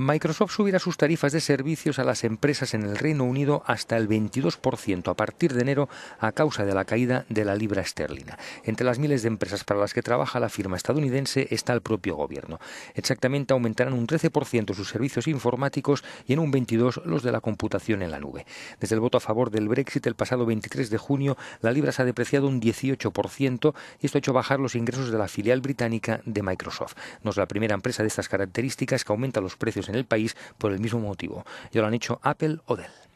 Microsoft subirá sus tarifas de servicios a las empresas en el Reino Unido hasta el 22% a partir de enero a causa de la caída de la libra esterlina. Entre las miles de empresas para las que trabaja la firma estadounidense está el propio gobierno. Exactamente aumentarán un 13% sus servicios informáticos y en un 22% los de la computación en la nube. Desde el voto a favor del Brexit el pasado 23 de junio, la libra se ha depreciado un 18% y esto ha hecho bajar los ingresos de la filial británica de Microsoft. No es la primera empresa de estas características que aumenta los precios en el país por el mismo motivo. Ya lo han hecho Apple o Dell.